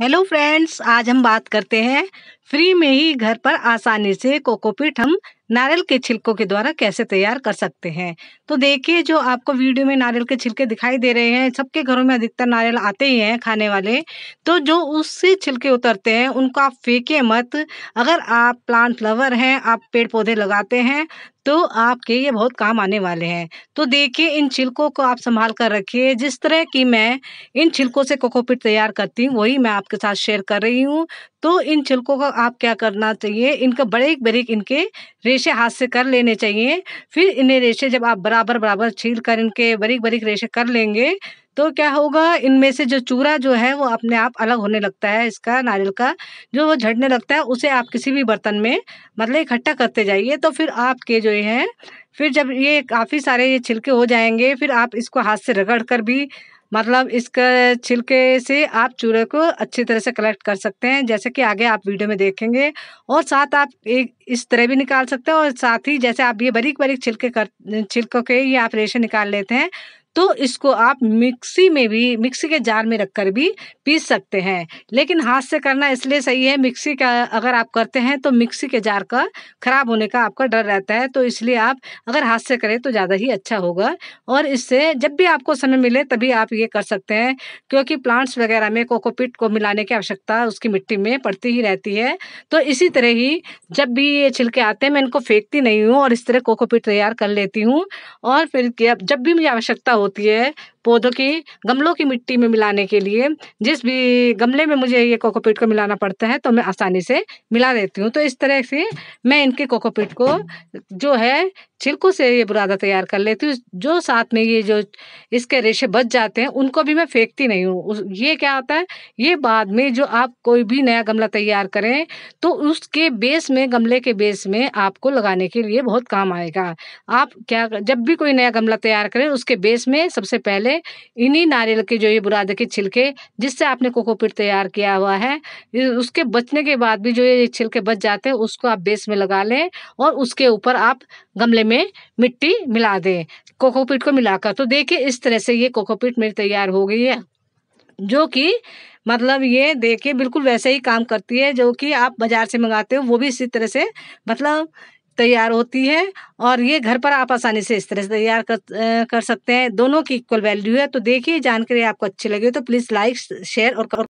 hello friends आज हम बात करते हैं फ्री में ही घर पर आसानी से कोकोपीट हम नारियल के छिलकों के द्वारा कैसे तैयार कर सकते हैं तो देखिए जो आपको वीडियो में नारियल के छिलके दिखाई दे रहे हैं सबके घरों में अधिकतर नारियल आते ही हैं खाने वाले तो जो उससे छिलके उतरते हैं उनको आप फेंके मत अगर आप प्लांट लवर हैं आप पेड़ पौधे लगाते हैं तो आपके ये बहुत काम आने वाले हैं तो देखिए इन छिलकों को आप संभाल कर रखिए जिस तरह की मैं इन छिलकों से कोकोपिट तैयार करती हूँ वही मैं आपके साथ शेयर कर रही हूँ तो इन छिलकों का आप क्या करना चाहिए इनका बड़े बारीक इनके रेशे हाथ से कर लेने चाहिए फिर इन्हें रेशे जब आप बराबर बराबर छील कर इनके बरीक बरीक रेशे कर लेंगे तो क्या होगा इनमें से जो चूरा जो है वो अपने आप अलग होने लगता है इसका नारियल का जो वो झड़ने लगता है उसे आप किसी भी बर्तन में मतलब इकट्ठा करते जाइए तो फिर आपके जो है फिर जब ये काफ़ी सारे ये छिलके हो जाएंगे फिर आप इसको हाथ से रगड़ कर भी मतलब इसका छिलके से आप चूड़े को अच्छी तरह से कलेक्ट कर सकते हैं जैसे कि आगे आप वीडियो में देखेंगे और साथ आप एक इस तरह भी निकाल सकते हैं और साथ ही जैसे आप ये बारीक बारीक छिलके कर छिलकों के ये आप रेशे निकाल लेते हैं तो इसको आप मिक्सी में भी मिक्सी के जार में रखकर भी पीस सकते हैं लेकिन हाथ से करना इसलिए सही है मिक्सी का अगर आप करते हैं तो मिक्सी के जार का ख़राब होने का आपका डर रहता है तो इसलिए आप अगर हाथ से करें तो ज़्यादा ही अच्छा होगा और इससे जब भी आपको समय मिले तभी आप ये कर सकते हैं क्योंकि प्लांट्स वगैरह में कोकोपिट को मिलाने की आवश्यकता उसकी मिट्टी में पड़ती ही रहती है तो इसी तरह ही जब भी ये छिलके आते हैं मैं इनको फेंकती नहीं हूँ और इस तरह कोकोपिट तैयार कर लेती हूँ और फिर जब भी मुझे आवश्यकता हो होती है पौधों की गमलों की मिट्टी में मिलाने के लिए जिस भी गमले में मुझे ये कोकोपीट को मिलाना पड़ता है तो मैं आसानी से मिला देती हूँ तो इस तरह से मैं इनके कोकोपीट को जो है छिलकों से ये बुरादा तैयार कर लेती हूँ जो साथ में ये जो इसके रेशे बच जाते हैं उनको भी मैं फेंकती नहीं हूँ ये क्या होता है ये बाद में जो आप कोई भी नया गमला तैयार करें तो उसके बेस में गमले के बेस में आपको लगाने के लिए बहुत काम आएगा आप क्या जब भी कोई नया गमला तैयार करें उसके बेस में सबसे पहले इन्हीं नारियल के जो ये बुरादे के छिलके जिससे आपने कोकोपीट तैयार किया हुआ है उसके बचने के बाद भी जो ये छिलके बच जाते हैं उसको आप बेस में लगा लें और उसके ऊपर आप गमले में मिट्टी मिला दें कोकोपीट को मिलाकर तो देखिए इस तरह से ये कोकोपीट मेरी तैयार हो गई है जो कि मतलब ये देखिए बिल्कुल वैसे ही काम करती है जो कि आप बाज़ार से मंगाते हो वो भी इसी तरह से मतलब तैयार होती है और ये घर पर आप आसानी से इस तरह से तैयार कर कर सकते हैं दोनों की इक्वल वैल्यू है तो देखिए जानकारी आपको अच्छी लगी तो प्लीज़ लाइक शेयर और